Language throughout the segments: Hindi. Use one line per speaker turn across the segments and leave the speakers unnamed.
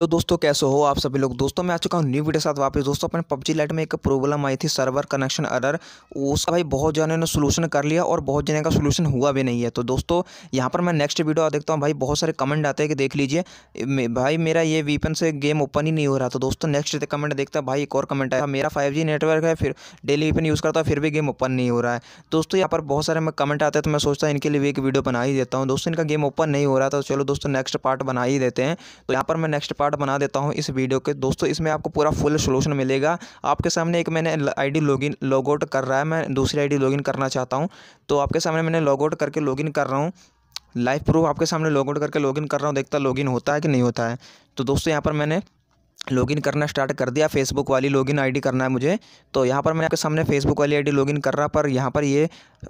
तो दोस्तों कैसे हो आप सभी लोग दोस्तों मैं आ चुका हूँ न्यू वीडियो साथ वापस दोस्तों अपने पबजी लाइट में एक प्रॉब्लम आई थी सर्वर कनेक्शन अरर उसका भाई बहुत जने ने सोल्यूशन कर लिया और बहुत जने का सोल्यूशन हुआ भी नहीं है तो दोस्तों यहाँ पर मैं नेक्स्ट वीडियो देखता हूँ भाई बहुत सारे कमेंट आते हैं कि देख लीजिए भाई मेरा ये वीपन से गेम ओपन ही नहीं हो रहा था तो दोस्तों नेक्स्ट कमेंट देखता भाई एक और कमेंट आया मेरा फाइव नेटवर्क है फिर डेली वीपन यूज़ करता है फिर भी गेम ओपन नहीं हो रहा है दोस्तों यहाँ पर बहुत सारे कमेंट आते हैं तो मैं सोचता हूँ इनके लिए भी एक वीडियो बना ही देता हूँ दोस्तों इनका गेम ओपन नहीं हो रहा था तो चलो दोस्तों नेक्स्ट पार्ट बना ही देते हैं तो यहाँ पर मैं नेक्स्ट पार्ट पार्ट बना देता हूँ इस वीडियो के दोस्तों इसमें आपको पूरा फुल सोल्यूशन मिलेगा आपके सामने एक मैंने आईडी लॉगिन आउट कर रहा है मैं दूसरी आईडी लॉगिन करना चाहता हूँ तो आपके सामने मैंने लॉग आउट करके लॉगिन कर रहा हूँ लाइव प्रूफ आपके सामने लॉग आउट करके लॉगिन कर रहा हूँ देखता लॉगिन होता है कि नहीं होता है तो दोस्तों यहाँ पर मैंने लॉगिन करना स्टार्ट कर दिया फेसबुक वाली लॉगिन आईडी करना है मुझे तो यहाँ पर मैं आपके सामने फेसबुक वाली आईडी लॉगिन कर रहा पर यहाँ पर ये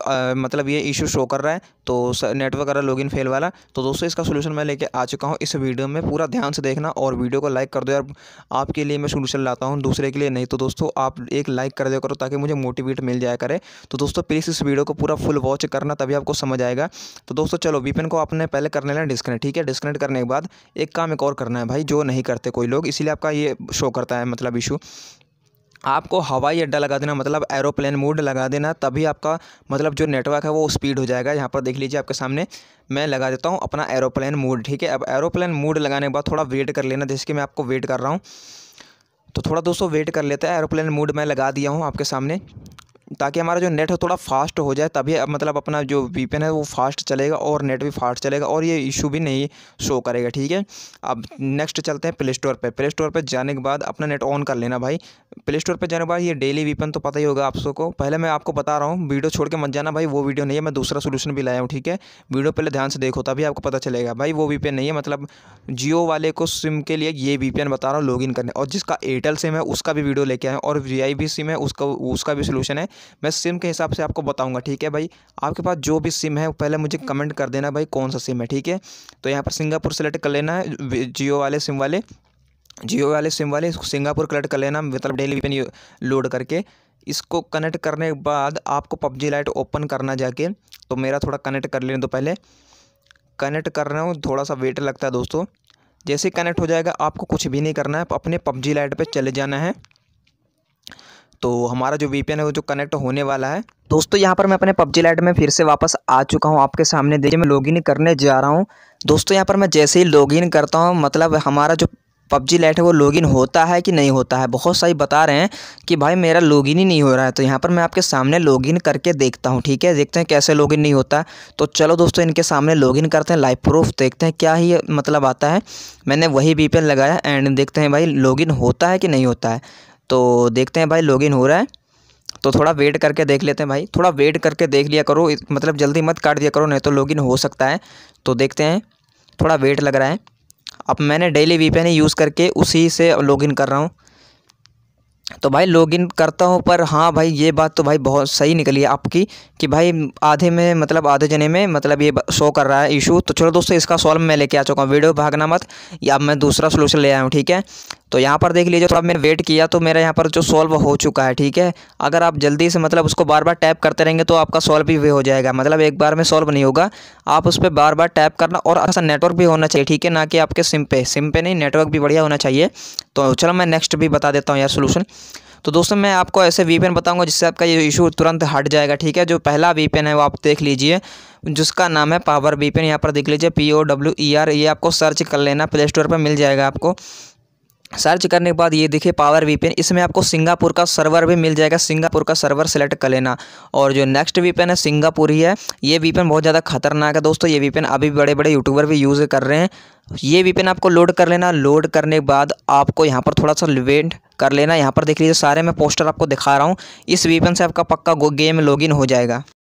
आ, मतलब ये इशू शो कर रहा है तो नेटवर्क अगर लॉगिन फेल वाला तो दोस्तों इसका सोल्यूशन मैं लेके आ चुका हूँ इस वीडियो में पूरा ध्यान से देखना और वीडियो को लाइक कर दो यार आपके लिए मैं सोल्यूशन लाता हूँ दूसरे के लिए नहीं तो दोस्तों आप एक लाइक कर दिया करो ताकि मुझे मोटिवेट मिल जाया करे तो दोस्तों प्लीज़ इस वीडियो को पूरा फुल वॉच करना तभी आपको समझ आएगा तो दोस्तों चलो वीपन को आपने पहले करने लेना डिस्कनेक्ट ठीक है डिस्कनेक्ट करने के बाद एक काम एक और करना है भाई जो नहीं करते कोई लोग इसीलिए आपका ये शो करता है मतलब इशू आपको हवाई अड्डा लगा देना मतलब एरोप्लेन मोड लगा देना तभी आपका मतलब जो नेटवर्क है वो स्पीड हो जाएगा यहाँ पर देख लीजिए आपके सामने मैं लगा देता हूँ अपना एरोप्लेन मोड ठीक है अब एरोप्लेन मोड लगाने के बाद थोड़ा वेट कर लेना जैसे कि मैं आपको वेट कर रहा हूँ तो थोड़ा दोस्तों वेट कर लेते हैं एरोप्लेन मोड मैं लगा दिया हूँ आपके सामने ताकि हमारा जो नेट है थोड़ा फास्ट हो जाए तभी मतलब अपना जो वी है वो फास्ट चलेगा और नेट भी फास्ट चलेगा और ये इशू भी नहीं शो करेगा ठीक है अब नेक्स्ट चलते हैं प्ले स्टोर पर प्ले स्टोर पर जाने के बाद अपना नेट ऑन कर लेना भाई प्ले स्टोर पर जाने के बाद ये डेली वीपन तो पता ही होगा आप सबको पहले मैं आपको बता रहा हूँ वीडियो छोड़ के मत जाना भाई वो वीडियो नहीं है मैं दूसरा सोल्यूशन भी लाया हूँ ठीक है वीडियो पहले ध्यान से देखो तभी आपको पता चलेगा भाई वो वीपीएन नहीं है मतलब जियो वाले को सिम के लिए ये वीपीएन बता रहा हूँ इन करने और जिसका एयरटेल सिम है उसका भी वीडियो लेके आए और वी सिम है उसका उसका भी सोल्यूशन है मैं सिम के हिसाब से आपको बताऊँगा ठीक है भाई आपके पास जो भी सिम है पहले मुझे कमेंट कर देना भाई कौन सा सिम है ठीक है तो यहाँ पर सिंगापुर सेलेक्ट कर लेना है जियो वाले सिम वाले जियो वाले सिम वाले इसको सिंगापुर कलेक्ट कर लेना मतलब डेली पेन लोड करके इसको कनेक्ट करने के बाद आपको पबजी लाइट ओपन करना जाके तो मेरा थोड़ा कनेक्ट कर लेने तो पहले कनेक्ट कर रहा हूँ थोड़ा सा वेट लगता है दोस्तों जैसे कनेक्ट हो जाएगा आपको कुछ भी नहीं करना है अपने पबजी लाइट पे चले जाना है तो हमारा जो वी
है वो जो कनेक्ट होने वाला है दोस्तों यहाँ पर मैं अपने पबजी लाइट में फिर से वापस आ चुका हूँ आपके सामने देखिए मैं लॉगिन करने जा रहा हूँ दोस्तों यहाँ पर मैं जैसे ही लॉगिन करता हूँ मतलब हमारा जो पबजी लाइट है वो लॉगिन होता है कि नहीं होता है बहुत सारी बता रहे हैं कि भाई मेरा लॉगिन ही नहीं हो रहा है तो यहाँ पर मैं आपके सामने लॉगिन करके देखता हूँ ठीक है देखते हैं कैसे लॉगिन नहीं होता तो चलो दोस्तों इनके सामने लॉगिन करते हैं लाइव प्रूफ देखते हैं क्या ही मतलब आता है मैंने वही बी लगाया एंड देखते हैं भाई लॉगिन होता है कि नहीं होता है तो देखते हैं भाई लॉगिन हो रहा है तो थोड़ा वेट करके देख लेते हैं भाई थोड़ा वेट करके देख लिया करो मतलब जल्दी मत काट दिया करो नहीं तो लॉगिन हो सकता है तो देखते हैं थोड़ा वेट लग रहा है अब मैंने डेली वी यूज़ करके उसी से लॉगिन कर रहा हूँ तो भाई लॉगिन करता हूँ पर हाँ भाई ये बात तो भाई बहुत सही निकली है आपकी कि भाई आधे में मतलब आधे जने में मतलब ये शो कर रहा है इशू तो चलो दोस्तों इसका सॉल्व मैं लेके आ चुका हूँ वीडियो भागना मत या मैं दूसरा सोल्यूशन ले आया हूँ ठीक है तो यहाँ पर देख लीजिए थोड़ा मैंने वेट किया तो मेरा यहाँ पर जो सॉल्व हो चुका है ठीक है अगर आप जल्दी से मतलब उसको बार बार टैप करते रहेंगे तो आपका सॉल्व भी वे हो जाएगा मतलब एक बार में सॉल्व नहीं होगा आप उस पर बार बार टैप करना और अच्छा नेटवर्क भी होना चाहिए ठीक है ना कि आपके सिम पे सिम पे नहीं नेटवर्क भी बढ़िया होना चाहिए तो चलो मैं नेक्स्ट भी बता देता हूँ यार सोलूशन तो दोस्तों मैं आपको ऐसे वीपेन बताऊंगा जिससे आपका ये इशू तुरंत हट जाएगा ठीक है जो पहला वीपेन है वो आप देख लीजिए जिसका नाम है पावर पेन यहाँ पर देख लीजिए P O W E R ये आपको सर्च कर लेना प्ले स्टोर पर मिल जाएगा आपको सर्च करने के बाद ये देखिए पावर वीपेन इसमें आपको सिंगापुर का सर्वर भी मिल जाएगा सिंगापुर का सर्वर सेलेक्ट कर लेना और जो नेक्स्ट वीपेन है सिंगापुर ही है ये वीपेन बहुत ज़्यादा खतरनाक है दोस्तों ये वीपेन अभी बड़े बड़े यूट्यूबर भी यूज़ कर रहे हैं ये वीपेन आपको लोड कर लेना लोड करने के बाद आपको यहाँ पर थोड़ा सा वेट कर लेना यहाँ पर देख लीजिए सारे मैं पोस्टर आपको दिखा रहा हूँ इस वीपेन से आपका पक्का गेम लॉग हो जाएगा